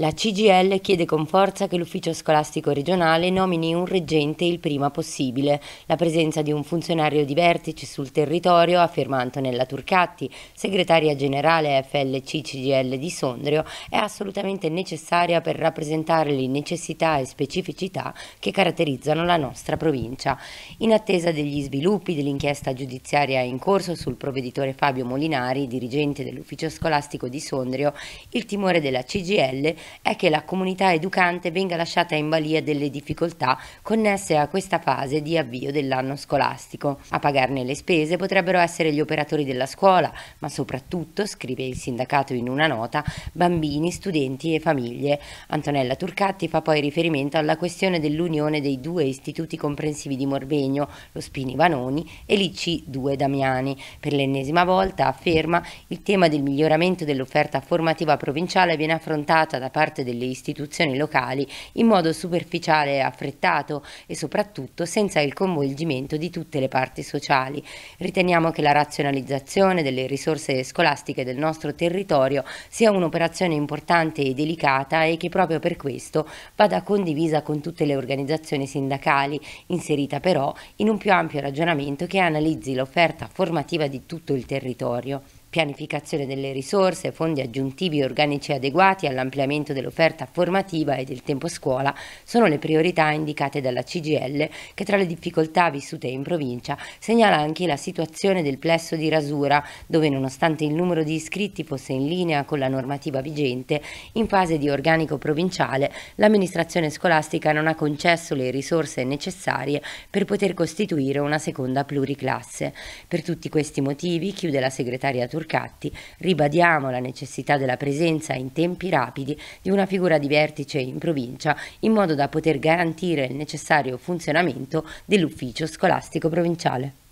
La CGL chiede con forza che l'ufficio scolastico regionale nomini un reggente il prima possibile. La presenza di un funzionario di vertice sul territorio, afferma Antonella Turcatti, segretaria generale FLC CGL di Sondrio, è assolutamente necessaria per rappresentare le necessità e specificità che caratterizzano la nostra provincia. In attesa degli sviluppi dell'inchiesta giudiziaria in corso sul provveditore Fabio Molinari, dirigente dell'ufficio scolastico di Sondrio, il timore della CGL è che la comunità educante venga lasciata in balia delle difficoltà connesse a questa fase di avvio dell'anno scolastico. A pagarne le spese potrebbero essere gli operatori della scuola, ma soprattutto, scrive il sindacato in una nota, bambini, studenti e famiglie. Antonella Turcatti fa poi riferimento alla questione dell'unione dei due istituti comprensivi di Morvegno, lo Spini Vanoni e l'IC 2 Damiani. Per l'ennesima volta, afferma, il tema del miglioramento dell'offerta formativa provinciale viene affrontata da da parte delle istituzioni locali in modo superficiale e affrettato e soprattutto senza il coinvolgimento di tutte le parti sociali. Riteniamo che la razionalizzazione delle risorse scolastiche del nostro territorio sia un'operazione importante e delicata e che proprio per questo vada condivisa con tutte le organizzazioni sindacali, inserita però in un più ampio ragionamento che analizzi l'offerta formativa di tutto il territorio pianificazione delle risorse, fondi aggiuntivi e organici adeguati all'ampliamento dell'offerta formativa e del tempo scuola sono le priorità indicate dalla CGL che tra le difficoltà vissute in provincia segnala anche la situazione del plesso di Rasura dove nonostante il numero di iscritti fosse in linea con la normativa vigente, in fase di organico provinciale l'amministrazione scolastica non ha concesso le risorse necessarie per poter costituire una seconda pluriclasse. Per tutti questi motivi, chiude la segretaria Turco, Turcatti, ribadiamo la necessità della presenza in tempi rapidi di una figura di vertice in provincia in modo da poter garantire il necessario funzionamento dell'ufficio scolastico provinciale.